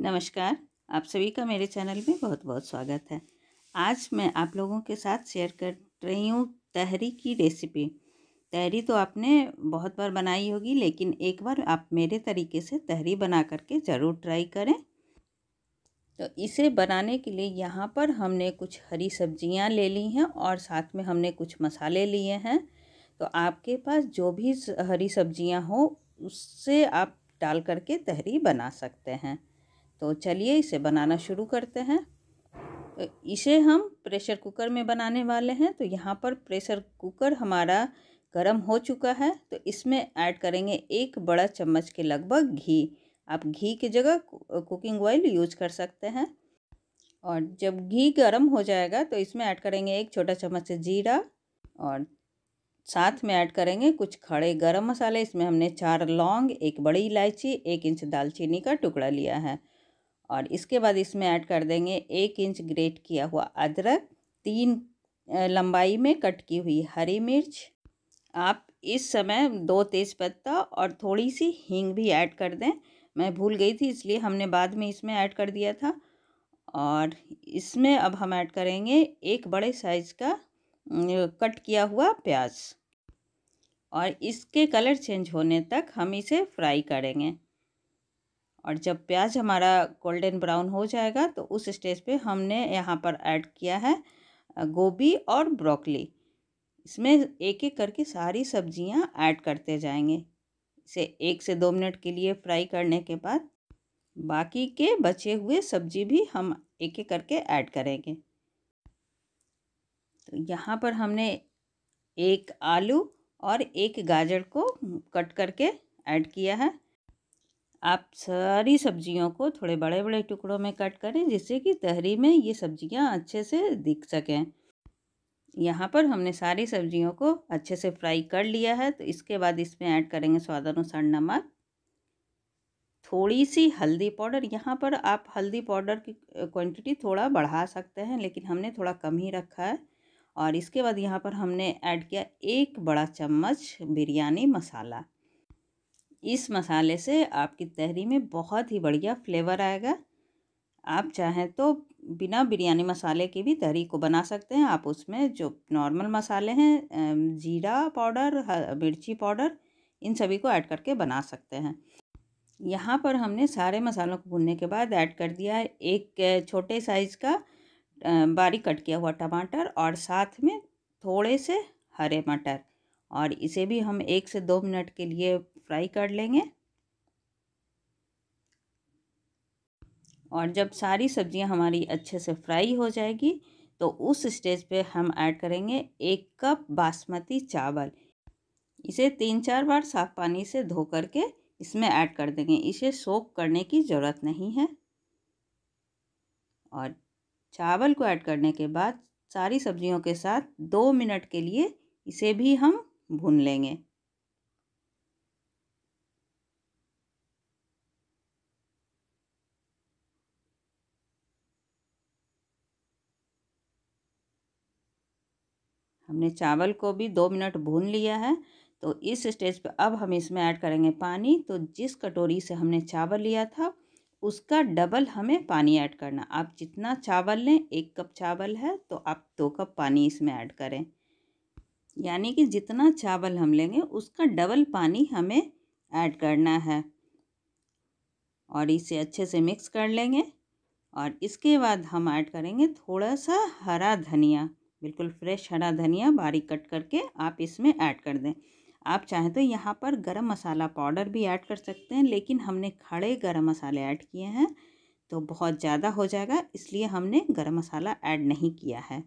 नमस्कार आप सभी का मेरे चैनल में बहुत बहुत स्वागत है आज मैं आप लोगों के साथ शेयर कर रही हूँ तहरी की रेसिपी तहरी तो आपने बहुत बार बनाई होगी लेकिन एक बार आप मेरे तरीके से तहरी बना करके ज़रूर ट्राई करें तो इसे बनाने के लिए यहाँ पर हमने कुछ हरी सब्जियाँ ले ली हैं और साथ में हमने कुछ मसाले लिए हैं तो आपके पास जो भी हरी सब्जियाँ हो उससे आप डाल करके तहरी बना सकते हैं तो चलिए इसे बनाना शुरू करते हैं तो इसे हम प्रेशर कुकर में बनाने वाले हैं तो यहाँ पर प्रेशर कुकर हमारा गर्म हो चुका है तो इसमें ऐड करेंगे एक बड़ा चम्मच के लगभग घी आप घी की जगह कुकिंग ऑयल यूज कर सकते हैं और जब घी गर्म हो जाएगा तो इसमें ऐड करेंगे एक छोटा चम्मच जीरा और साथ में ऐड करेंगे कुछ खड़े गरम मसाले इसमें हमने चार लौंग एक बड़ी इलायची एक इंच दालचीनी का टुकड़ा लिया है और इसके बाद इसमें ऐड कर देंगे एक इंच ग्रेट किया हुआ अदरक तीन लंबाई में कट की हुई हरी मिर्च आप इस समय दो तेज़पत्ता और थोड़ी सी हींग भी ऐड कर दें मैं भूल गई थी इसलिए हमने बाद में इसमें ऐड कर दिया था और इसमें अब हम ऐड करेंगे एक बड़े साइज़ का कट किया हुआ प्याज और इसके कलर चेंज होने तक हम इसे फ्राई करेंगे और जब प्याज हमारा गोल्डन ब्राउन हो जाएगा तो उस स्टेज पे हमने यहाँ पर ऐड किया है गोभी और ब्रोकली इसमें एक एक करके सारी सब्जियाँ ऐड करते जाएंगे इसे एक से दो मिनट के लिए फ्राई करने के बाद बाकी के बचे हुए सब्जी भी हम एक एक करके ऐड करेंगे तो यहाँ पर हमने एक आलू और एक गाजर को कट करके ऐड किया है आप सारी सब्जियों को थोड़े बड़े बड़े टुकड़ों में कट करें जिससे कि तहरी में ये सब्जियां अच्छे से दिख सकें यहाँ पर हमने सारी सब्जियों को अच्छे से फ्राई कर लिया है तो इसके बाद इसमें ऐड करेंगे स्वादानुसार नमक थोड़ी सी हल्दी पाउडर यहाँ पर आप हल्दी पाउडर की क्वांटिटी थोड़ा बढ़ा सकते हैं लेकिन हमने थोड़ा कम ही रखा है और इसके बाद यहाँ पर हमने ऐड किया एक बड़ा चम्मच बिरयानी मसाला इस मसाले से आपकी तहरी में बहुत ही बढ़िया फ्लेवर आएगा आप चाहें तो बिना बिरयानी मसाले के भी तहरी को बना सकते हैं आप उसमें जो नॉर्मल मसाले हैं जीरा पाउडर मिर्ची पाउडर इन सभी को ऐड करके बना सकते हैं यहाँ पर हमने सारे मसालों को भूनने के बाद ऐड कर दिया है एक छोटे साइज़ का बारीक कट किया हुआ टमाटर और साथ में थोड़े से हरे मटर और इसे भी हम एक से दो मिनट के लिए फ्राई कर लेंगे और जब सारी सब्जियां हमारी अच्छे से फ्राई हो जाएगी तो उस स्टेज पे हम ऐड करेंगे एक कप बासमती चावल इसे तीन चार बार साफ पानी से धो करके इसमें ऐड कर देंगे इसे सोक करने की ज़रूरत नहीं है और चावल को ऐड करने के बाद सारी सब्जियों के साथ दो मिनट के लिए इसे भी हम भून लेंगे हमने चावल को भी दो मिनट भून लिया है तो इस स्टेज पे अब हम इसमें ऐड करेंगे पानी तो जिस कटोरी से हमने चावल लिया था उसका डबल हमें पानी ऐड करना आप जितना चावल लें एक कप चावल है तो आप दो कप पानी इसमें ऐड करें यानी कि जितना चावल हम लेंगे उसका डबल पानी हमें ऐड करना है और इसे अच्छे से मिक्स कर लेंगे और इसके बाद हम ऐड करेंगे थोड़ा सा हरा धनिया बिल्कुल फ्रेश हरा धनिया बारीक कट करके आप इसमें ऐड कर दें आप चाहें तो यहाँ पर गरम मसाला पाउडर भी ऐड कर सकते हैं लेकिन हमने खड़े गरम मसाले ऐड किए हैं तो बहुत ज़्यादा हो जाएगा इसलिए हमने गरम मसाला ऐड नहीं किया है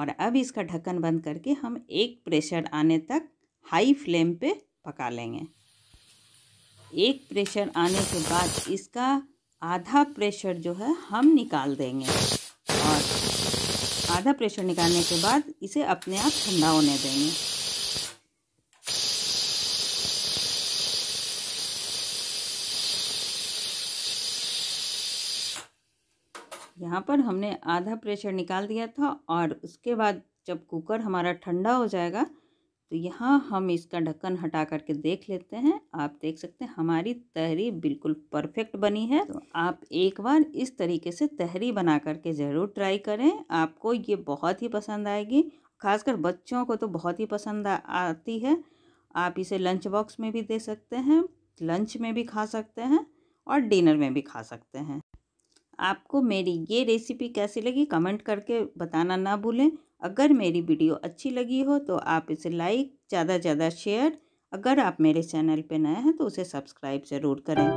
और अब इसका ढक्कन बंद करके हम एक प्रेशर आने तक हाई फ्लेम पे पका लेंगे एक प्रेशर आने के बाद इसका आधा प्रेशर जो है हम निकाल देंगे आधा प्रेशर निकालने के बाद इसे अपने आप ठंडा होने देंगे यहाँ पर हमने आधा प्रेशर निकाल दिया था और उसके बाद जब कुकर हमारा ठंडा हो जाएगा तो यहाँ हम इसका ढक्कन हटा करके देख लेते हैं आप देख सकते हैं हमारी तहरी बिल्कुल परफेक्ट बनी है तो आप एक बार इस तरीके से तहरी बना करके ज़रूर ट्राई करें आपको ये बहुत ही पसंद आएगी खासकर बच्चों को तो बहुत ही पसंद आती है आप इसे लंच बॉक्स में भी दे सकते हैं लंच में भी खा सकते हैं और डिनर में भी खा सकते हैं आपको मेरी ये रेसिपी कैसी लगी कमेंट करके बताना ना भूलें अगर मेरी वीडियो अच्छी लगी हो तो आप इसे लाइक ज़्यादा से ज़्यादा शेयर अगर आप मेरे चैनल पर नए हैं तो उसे सब्सक्राइब ज़रूर करें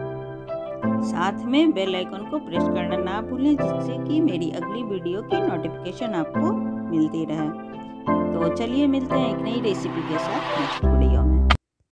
साथ में बेल आइकन को प्रेस करना ना भूलें जिससे कि मेरी अगली वीडियो की नोटिफिकेशन आपको मिलती रहे तो चलिए मिलते हैं एक नई रेसिपी के साथ नेक्स्ट वीडियो में